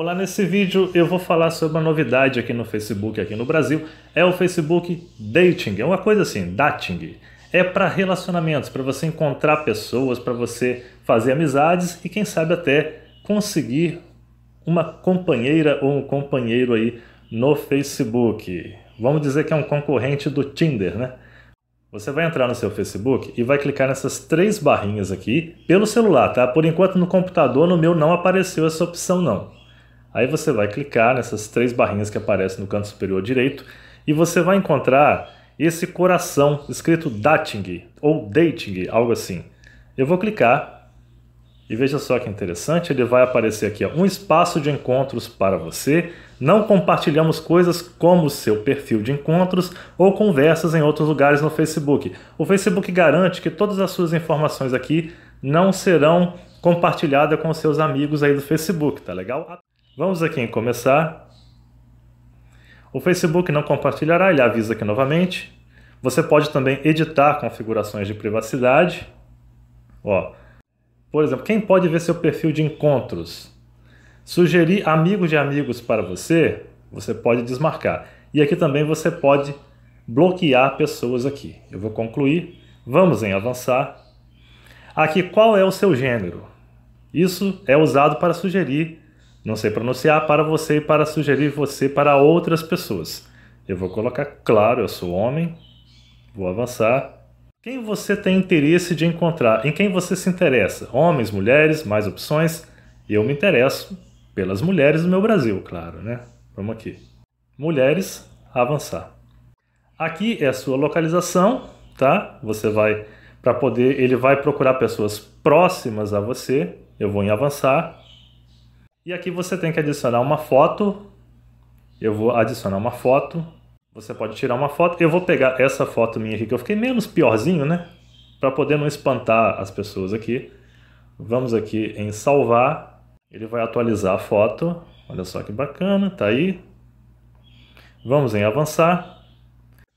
Olá, nesse vídeo eu vou falar sobre uma novidade aqui no Facebook, aqui no Brasil. É o Facebook Dating, é uma coisa assim, dating. É para relacionamentos, para você encontrar pessoas, para você fazer amizades e quem sabe até conseguir uma companheira ou um companheiro aí no Facebook. Vamos dizer que é um concorrente do Tinder, né? Você vai entrar no seu Facebook e vai clicar nessas três barrinhas aqui pelo celular, tá? Por enquanto no computador, no meu não apareceu essa opção não. Aí você vai clicar nessas três barrinhas que aparecem no canto superior direito e você vai encontrar esse coração escrito dating ou dating, algo assim. Eu vou clicar e veja só que interessante, ele vai aparecer aqui, ó, um espaço de encontros para você. Não compartilhamos coisas como seu perfil de encontros ou conversas em outros lugares no Facebook. O Facebook garante que todas as suas informações aqui não serão compartilhadas com seus amigos aí do Facebook, tá legal? Vamos aqui em começar. O Facebook não compartilhará, ele avisa aqui novamente. Você pode também editar configurações de privacidade. Ó, por exemplo, quem pode ver seu perfil de encontros? Sugerir amigos de amigos para você, você pode desmarcar. E aqui também você pode bloquear pessoas aqui. Eu vou concluir. Vamos em avançar. Aqui, qual é o seu gênero? Isso é usado para sugerir não sei pronunciar, para você e para sugerir você para outras pessoas. Eu vou colocar claro, eu sou homem, vou avançar. Quem você tem interesse de encontrar? Em quem você se interessa? Homens, mulheres, mais opções? Eu me interesso pelas mulheres do meu Brasil, claro, né? Vamos aqui. Mulheres, avançar. Aqui é a sua localização, tá? Você vai para poder, ele vai procurar pessoas próximas a você. Eu vou em avançar e aqui você tem que adicionar uma foto. Eu vou adicionar uma foto. Você pode tirar uma foto. Eu vou pegar essa foto minha aqui, que eu fiquei menos piorzinho, né? Para poder não espantar as pessoas aqui. Vamos aqui em salvar. Ele vai atualizar a foto. Olha só que bacana, tá aí. Vamos em avançar.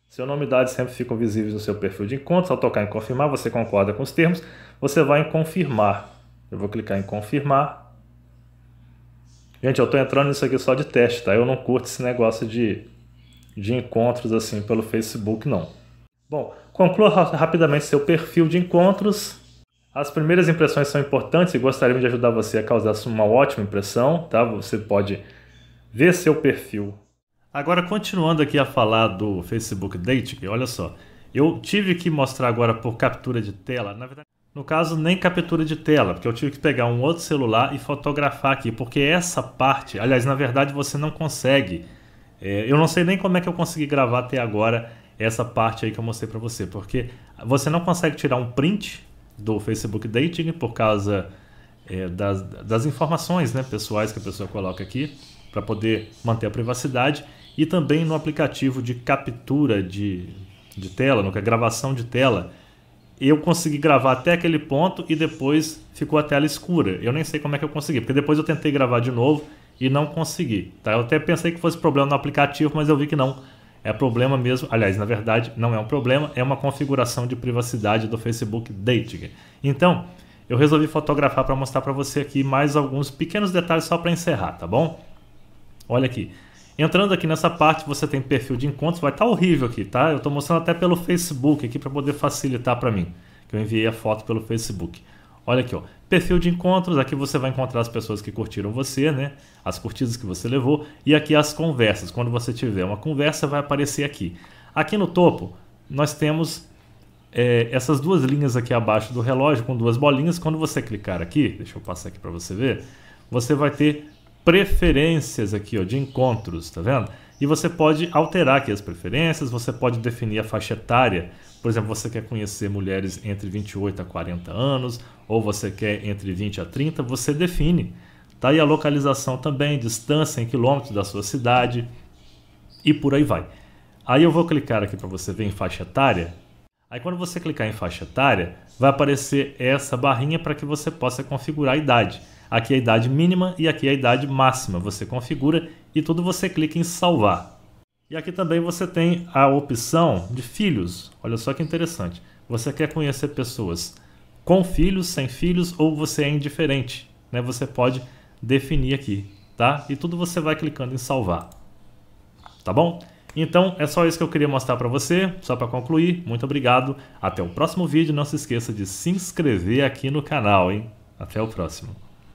Seu nome e idade sempre ficam visíveis no seu perfil de encontros. Ao tocar em confirmar, você concorda com os termos. Você vai em confirmar. Eu vou clicar em confirmar. Gente, eu tô entrando nisso aqui só de teste, tá? Eu não curto esse negócio de, de encontros assim pelo Facebook, não. Bom, conclua rapidamente seu perfil de encontros. As primeiras impressões são importantes e gostaríamos de ajudar você a causar uma ótima impressão, tá? Você pode ver seu perfil. Agora, continuando aqui a falar do Facebook Dating, olha só. Eu tive que mostrar agora por captura de tela, na verdade. No caso, nem captura de tela, porque eu tive que pegar um outro celular e fotografar aqui, porque essa parte, aliás, na verdade você não consegue. É, eu não sei nem como é que eu consegui gravar até agora essa parte aí que eu mostrei para você, porque você não consegue tirar um print do Facebook Dating por causa é, das, das informações né, pessoais que a pessoa coloca aqui, para poder manter a privacidade, e também no aplicativo de captura de, de tela, no que é gravação de tela eu consegui gravar até aquele ponto e depois ficou a tela escura. Eu nem sei como é que eu consegui, porque depois eu tentei gravar de novo e não consegui. Tá? Eu até pensei que fosse problema no aplicativo, mas eu vi que não. É problema mesmo. Aliás, na verdade, não é um problema, é uma configuração de privacidade do Facebook Dating. Então, eu resolvi fotografar para mostrar para você aqui mais alguns pequenos detalhes só para encerrar, tá bom? Olha aqui. Entrando aqui nessa parte, você tem perfil de encontros, vai estar tá horrível aqui, tá? Eu estou mostrando até pelo Facebook aqui para poder facilitar para mim, que eu enviei a foto pelo Facebook. Olha aqui, ó. Perfil de encontros, aqui você vai encontrar as pessoas que curtiram você, né? As curtidas que você levou e aqui as conversas. Quando você tiver uma conversa, vai aparecer aqui. Aqui no topo, nós temos é, essas duas linhas aqui abaixo do relógio com duas bolinhas. Quando você clicar aqui, deixa eu passar aqui para você ver, você vai ter preferências aqui ó, de encontros, tá vendo? E você pode alterar aqui as preferências, você pode definir a faixa etária. Por exemplo, você quer conhecer mulheres entre 28 a 40 anos, ou você quer entre 20 a 30, você define. Tá? E a localização também, distância em quilômetros da sua cidade e por aí vai. Aí eu vou clicar aqui para você ver em faixa etária. Aí quando você clicar em faixa etária, vai aparecer essa barrinha para que você possa configurar a idade. Aqui é a idade mínima e aqui é a idade máxima. Você configura e tudo você clica em salvar. E aqui também você tem a opção de filhos. Olha só que interessante. Você quer conhecer pessoas com filhos, sem filhos ou você é indiferente, né? Você pode definir aqui, tá? E tudo você vai clicando em salvar. Tá bom? Então é só isso que eu queria mostrar para você, só para concluir. Muito obrigado. Até o próximo vídeo. Não se esqueça de se inscrever aqui no canal, hein? Até o próximo.